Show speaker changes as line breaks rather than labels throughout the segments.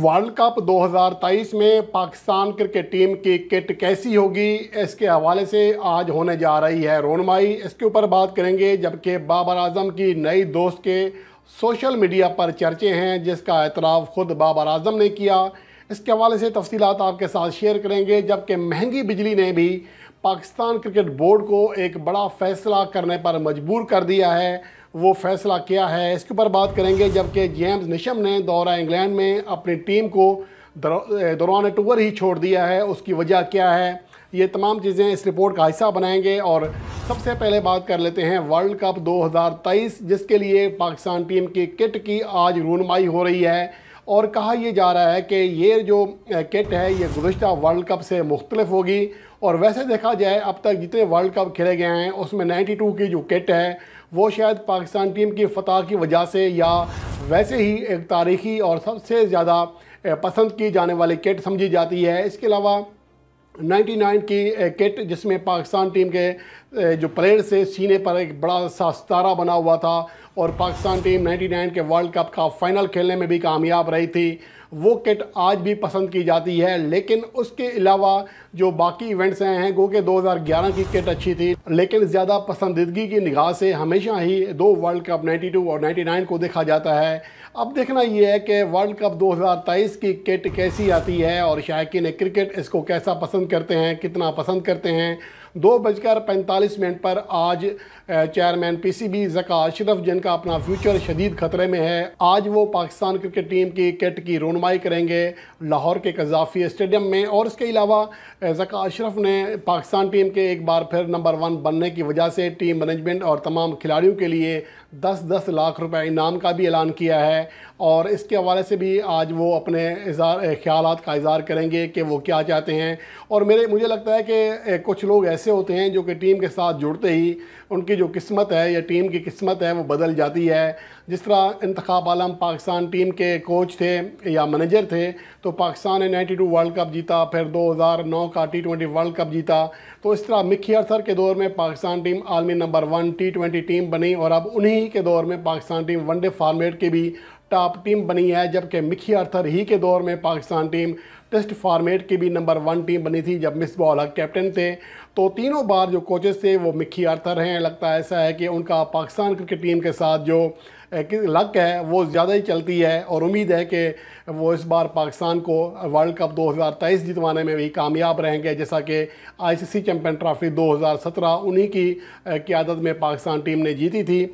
world cup 2023 में Pakistan cricket team की kit कैसी होगी इसके हवाले से आज होने जा रही है रोनमाई इसके ऊपर बात करेंगे जबकि बाबर आजम की नई दोस्त के सोशल मीडिया पर चर्चे हैं जिसका एतराफ़ ख़ुद बाबर आजम ने किया इसके हवाले से तफसीत आपके साथ शेयर करेंगे जबकि महंगी बिजली ने भी पाकिस्तान क्रिकेट बोर्ड को एक बड़ा फ़ैसला करने पर मजबूर कर दिया है वो फैसला किया है इसके ऊपर बात करेंगे जबकि जेम्स निशम ने दौरा इंग्लैंड में अपनी टीम को दौरान टूर ही छोड़ दिया है उसकी वजह क्या है ये तमाम चीज़ें इस रिपोर्ट का हिस्सा बनाएंगे और सबसे पहले बात कर लेते हैं वर्ल्ड कप 2023 जिसके लिए पाकिस्तान टीम की किट की आज रूनमाई हो रही है और कहा यह जा रहा है कि ये जो किट है ये गुज्त वर्ल्ड कप से मुख्तलफ होगी और वैसे देखा जाए अब तक जितने वर्ल्ड कप खेले गए हैं उसमें 92 की जो किट है वो शायद पाकिस्तान टीम की फतह की वजह से या वैसे ही एक तारीखी और सबसे ज़्यादा पसंद की जाने वाली किट समझी जाती है इसके अलावा 99 की किट जिसमें पाकिस्तान टीम के जो प्लेयर से सीने पर एक बड़ा सा सतारा बना हुआ था और पाकिस्तान टीम 99 के वर्ल्ड कप का फ़ाइनल खेलने में भी कामयाब रही थी वो किट आज भी पसंद की जाती है लेकिन उसके अलावा जो बाकी इवेंट्स हैं हैं गो के 2011 की किट अच्छी थी लेकिन ज़्यादा पसंदीदगी की निगाह से हमेशा ही दो वर्ल्ड कप 92 और 99 को देखा जाता है अब देखना यह है कि वर्ल्ड कप 2023 की किट कैसी आती है और ने क्रिकेट इसको कैसा पसंद करते हैं कितना पसंद करते हैं दो बजकर पैंतालीस मिनट पर आज चेयरमैन पी सी बी जका अशरफ जिनका अपना फ्यूचर शदीद खतरे में है आज वो पाकिस्तान क्रिकेट टीम की किट की रोनमाई करेंगे लाहौर के कजाफी स्टेडियम में और इसके अलावा जका अशरफ ने पाकिस्तान टीम के एक बार फिर नंबर वन बनने की वजह से टीम मैनेजमेंट और तमाम खिलाड़ियों के लिए दस दस लाख रुपए इनाम का भी ऐलान किया है और इसके हवाले से भी आज वो अपने ख्याल का इजहार करेंगे कि वो क्या चाहते हैं और मेरे मुझे लगता है कि कुछ लोग ऐसे ऐसे होते हैं जो कि टीम के साथ जुड़ते ही उनकी जो किस्मत है या टीम की किस्मत है वो बदल जाती है जिस तरह इंतखब आलम पाकिस्तान टीम के कोच थे या मैनेजर थे तो पाकिस्तान ने 92 वर्ल्ड कप जीता फिर 2009 का टी ट्वेंटी वर्ल्ड कप जीता तो इस तरह मिक्की अरसर के दौर में पाकिस्तान टीम आलमी number one T twenty team बनी और अब उन्हीं के दौर में पाकिस्तान टीम वनडे फार्मेट की भी टॉप टीम बनी है जबकि मिक्की अर्थर ही के दौर में पाकिस्तान टीम टेस्ट फॉर्मेट की भी नंबर वन टीम बनी थी जब मिस बॉल हक कैप्टन थे तो तीनों बार जो कोचेस थे वो मिक्की आर्थर हैं लगता है ऐसा है कि उनका पाकिस्तान क्रिकेट टीम के साथ जो लक है वो ज़्यादा ही चलती है और उम्मीद है कि वो इस बार पाकिस्तान को वर्ल्ड कप 2023 जितवाने में भी कामयाब रहेंगे जैसा कि आईसीसी चैम्पियन ट्रॉफी 2017 उन्हीं की क्यादत में पाकिस्तान टीम ने जीती थी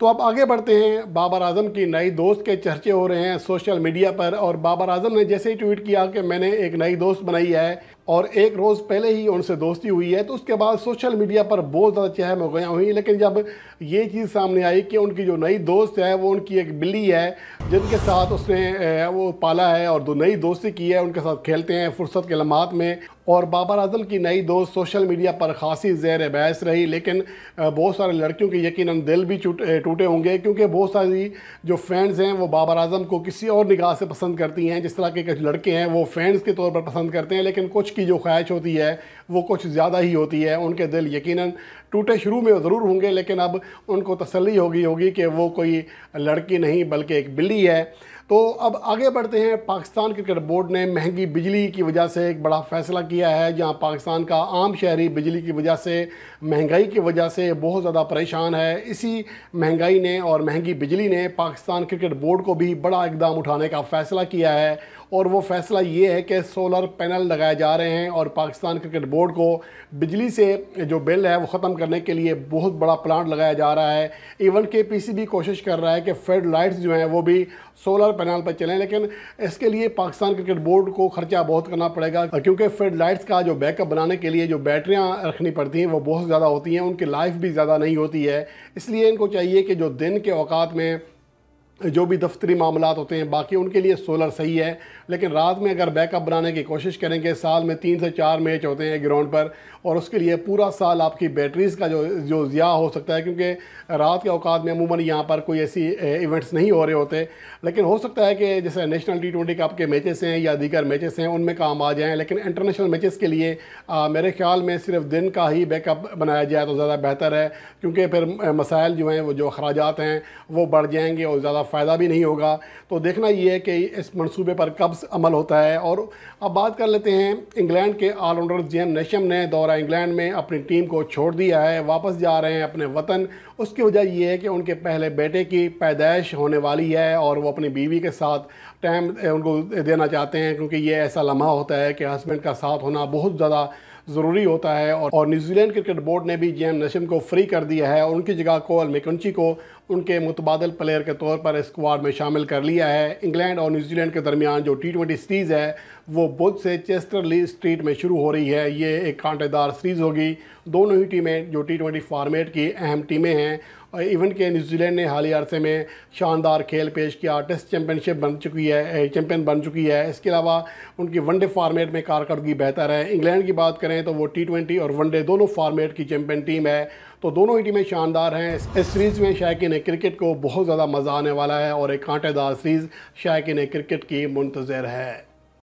तो अब आगे बढ़ते हैं बाबर आजम की नई दोस्त के चर्चे हो रहे हैं सोशल मीडिया पर और बाबर आजम ने जैसे ही ट्वीट किया कि मैंने एक नई दोस्त बनाई है और एक रोज़ पहले ही उनसे दोस्ती हुई है तो उसके बाद सोशल मीडिया पर बहुत ज़्यादा चहम हो गया हुई लेकिन जब ये चीज़ सामने आई कि उनकी जो नई दोस्त है वो उनकी एक बिल्ली है जिनके साथ उसने वो पाला है और दो नई दोस्ती की है उनके साथ खेलते हैं फुर्सत के लम्हात में और बाबर आजम की नई दोस्त सोशल मीडिया पर खासी जैर बहस रही लेकिन बहुत सारे लड़कियों के यकीन दिल भी टूटे होंगे क्योंकि बहुत सारी जो फ्रेंड्स हैं वो बाबर आजम को किसी और निगाह से पसंद करती हैं जिस तरह के कुछ लड़के हैं वो फ्रेंड्स के तौर पर पसंद करते हैं लेकिन कुछ की जो ख्वाहिश होती है वो कुछ ज़्यादा ही होती है उनके दिल यकीनन टूटे शुरू में ज़रूर होंगे लेकिन अब उनको तसल्ली होगी होगी कि वो कोई लड़की नहीं बल्कि एक बिल्ली है तो अब आगे बढ़ते हैं पाकिस्तान क्रिकेट बोर्ड ने महंगी बिजली की वजह से एक बड़ा फैसला किया है जहां पाकिस्तान का आम शहरी बिजली की वजह से महंगाई की वजह से बहुत ज़्यादा परेशान है इसी महंगाई ने और महंगी बिजली ने पाकिस्तान क्रिकेट बोर्ड को भी बड़ा इकदाम उठाने का फ़ैसला किया है और वो फ़ैसला ये है कि सोलर पैनल लगाए जा रहे हैं और पाकिस्तान क्रिकेट बोर्ड को बिजली से जो बिल है वो ख़त्म करने के लिए बहुत बड़ा प्लांट लगाया जा रहा है इवन के भी कोशिश कर रहा है कि फेड लाइट्स जो हैं वो भी सोलर पैनल पर चलें लेकिन इसके लिए पाकिस्तान क्रिकेट बोर्ड को खर्चा बहुत करना पड़ेगा क्योंकि फेड लाइट्स का जो बैकअप बनाने के लिए जो बैटरियाँ रखनी पड़ती हैं वो बहुत ज़्यादा होती हैं उनकी लाइफ भी ज़्यादा नहीं होती है इसलिए इनको चाहिए कि जो दिन के अवकात में जो भी दफ्तरी मामला होते हैं बाकी उनके लिए सोलर सही है लेकिन रात में अगर बैकअप बनाने की कोशिश करेंगे साल में तीन से चार मैच होते हैं ग्राउंड पर और उसके लिए पूरा साल आपकी बैटरीज़ का जो जो ज़िया हो सकता है क्योंकि रात के अवकात में अमूमन यहाँ पर कोई ऐसी इवेंट्स नहीं हो रहे होते लेकिन हो सकता है कि जैसे नेशनल टी ट्वेंटी कप के मैचेस हैं या दीगर मैचेस हैं उनमें काम आ जाएँ लेकिन इंटरनेशनल मैचेस के लिए आ, मेरे ख्याल में सिर्फ दिन का ही बैकअप बनाया जाए तो ज़्यादा बेहतर है क्योंकि फिर मसाइल जो हैं वो जो अखराज हैं वो बढ़ जाएंगे और ज़्यादा फ़ायदा भी नहीं होगा तो देखना ये है कि इस मनसूबे पर कब अमल होता है और अब बात कर लेते हैं इंग्लैंड के ऑलराउंडर जेम नशम ने दौरा इंग्लैंड में अपनी टीम को छोड़ दिया है वापस जा रहे हैं अपने वतन उसकी वजह यह है कि उनके पहले बेटे की पैदाइश होने वाली है और वो अपनी बीवी के साथ टाइम उनको देना चाहते हैं क्योंकि ये ऐसा लम्हा होता है कि हस्बैंड का साथ होना बहुत ज़्यादा ज़रूरी होता है और, और न्यूजीलैंड क्रिकेट बोर्ड ने भी जेम नशिम को फ्री कर दिया है और उनकी जगह को अलमेकुंची को उनके मुतबादल प्लेयर के तौर पर स्क्वाड में शामिल कर लिया है इंग्लैंड और न्यूजीलैंड के दरमियान जो टी ट्वेंटी सीरीज़ है वो बुध से चेस्टर ली स्ट्रीट में शुरू हो रही है ये एक कांटेदार सीरीज़ होगी दोनों ही टीमें जो टी ट्वेंटी फार्मेट की अहम टीमें हैं इवन के न्यूजीलैंड ने हाल ही अरसे में शानदार खेल पेश किया टेस्ट चैम्पियनशिप बन चुकी है चैम्पियन बन चुकी है इसके अलावा उनकी वनडे फार्मेट में कारकर्दगी बेहतर है इंग्लैंड की बात करें तो वो टी ट्वेंटी और वनडे दोनों फार्मेट की चैम्पियन टीम है तो दोनों ही टीमें शानदार हैं इस सीरीज़ में शायक क्रिकेट को बहुत ज़्यादा मज़ा आने वाला है और एक कांटेदार सीरीज़ शायक क्रिकेट की मुंतज़र है